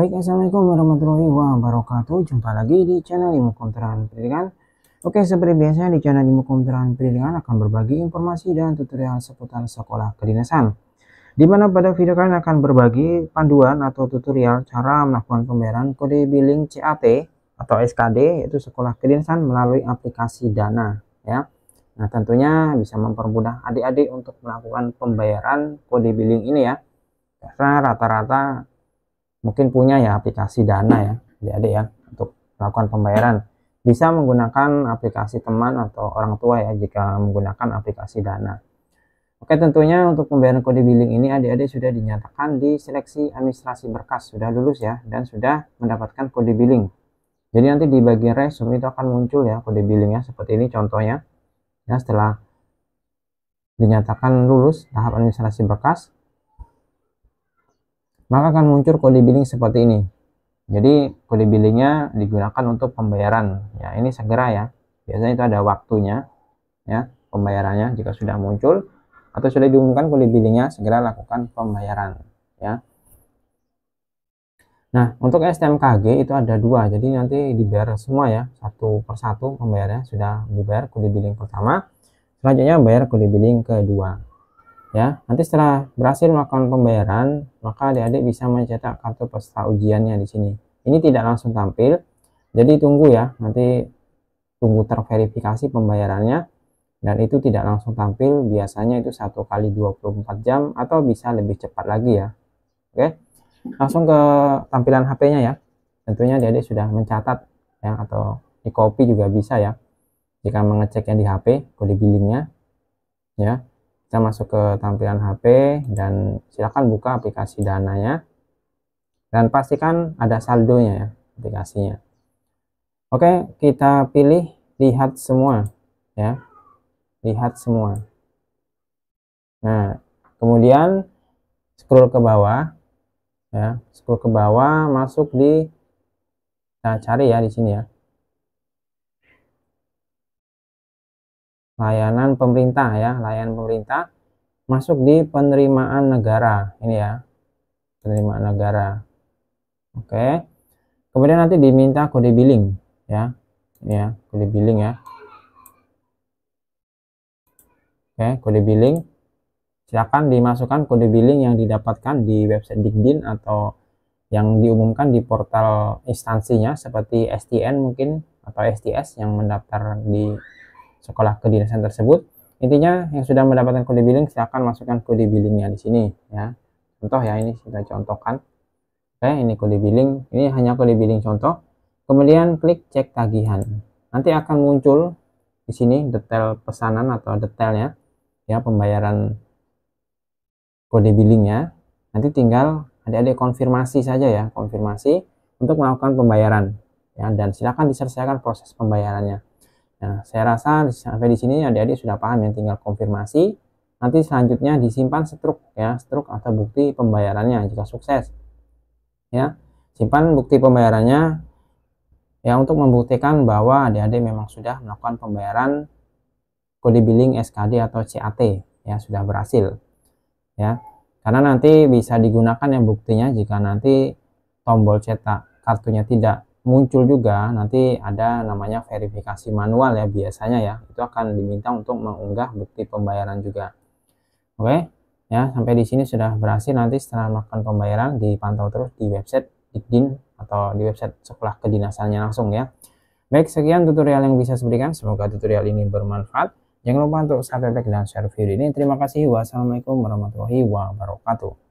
Baik, Assalamualaikum warahmatullahi wabarakatuh. Jumpa lagi di channel Ilmu Komputeran Pendidikan. Oke, seperti biasa di channel Ilmu Komputeran Pendidikan akan berbagi informasi dan tutorial seputar sekolah kedinasan. Di mana pada video kali ini akan berbagi panduan atau tutorial cara melakukan pembayaran kode billing CAT atau SKD yaitu sekolah kedinasan melalui aplikasi Dana ya. Nah, tentunya bisa mempermudah adik-adik untuk melakukan pembayaran kode billing ini ya. Karena rata-rata mungkin punya ya aplikasi Dana ya, adik-adik ya untuk melakukan pembayaran. Bisa menggunakan aplikasi teman atau orang tua ya jika menggunakan aplikasi Dana. Oke, tentunya untuk pembayaran kode billing ini adik-adik sudah dinyatakan di seleksi administrasi berkas, sudah lulus ya dan sudah mendapatkan kode billing. Jadi nanti di bagian resume itu akan muncul ya kode billingnya seperti ini contohnya. Ya, setelah dinyatakan lulus tahap administrasi berkas, maka akan muncul kode billing seperti ini. Jadi kode billingnya digunakan untuk pembayaran. Ya, ini segera ya. Biasanya itu ada waktunya ya pembayarannya jika sudah muncul atau sudah diumumkan kode billingnya segera lakukan pembayaran ya. Nah, untuk STMKG itu ada dua, jadi nanti dibayar semua ya, satu persatu pembayarannya sudah dibayar kode billing pertama, selanjutnya bayar kode billing kedua ya nanti setelah berhasil melakukan pembayaran maka adik-adik bisa mencetak kartu peserta ujiannya di sini ini tidak langsung tampil jadi tunggu ya nanti tunggu terverifikasi pembayarannya dan itu tidak langsung tampil biasanya itu satu kali 24 jam atau bisa lebih cepat lagi ya oke langsung ke tampilan HP-nya ya tentunya adik-adik sudah mencatat ya atau di copy juga bisa ya jika mengeceknya di HP kode billingnya ya kita masuk ke tampilan HP dan silakan buka aplikasi dananya dan pastikan ada saldonya ya aplikasinya oke kita pilih lihat semua ya lihat semua nah kemudian scroll ke bawah ya scroll ke bawah masuk di kita cari ya di sini ya layanan pemerintah ya layanan pemerintah masuk di penerimaan negara ini ya penerimaan negara oke kemudian nanti diminta kode billing ya ini ya kode billing ya oke kode billing silakan dimasukkan kode billing yang didapatkan di website Dikdin atau yang diumumkan di portal instansinya seperti STN mungkin atau STS yang mendaftar di sekolah kedinasan tersebut. Intinya yang sudah mendapatkan kode billing silahkan masukkan kode billingnya di sini ya. Contoh ya ini kita contohkan. Oke ini kode billing, ini hanya kode billing contoh. Kemudian klik cek tagihan. Nanti akan muncul di sini detail pesanan atau detailnya ya pembayaran kode billingnya nanti tinggal adik-adik konfirmasi saja ya konfirmasi untuk melakukan pembayaran ya dan silakan diselesaikan proses pembayarannya Nah, saya rasa sampai di sini adik-adik sudah paham yang tinggal konfirmasi. Nanti selanjutnya disimpan struk ya, struk atau bukti pembayarannya jika sukses. Ya, simpan bukti pembayarannya ya untuk membuktikan bahwa adik-adik memang sudah melakukan pembayaran kode billing SKD atau CAT ya sudah berhasil. Ya. Karena nanti bisa digunakan yang buktinya jika nanti tombol cetak kartunya tidak muncul juga nanti ada namanya verifikasi manual ya biasanya ya itu akan diminta untuk mengunggah bukti pembayaran juga oke ya sampai di sini sudah berhasil nanti setelah melakukan pembayaran dipantau terus di website ikdin atau di website sekolah kedinasannya langsung ya baik sekian tutorial yang bisa saya berikan semoga tutorial ini bermanfaat jangan lupa untuk subscribe dan share video ini terima kasih wassalamualaikum warahmatullahi wabarakatuh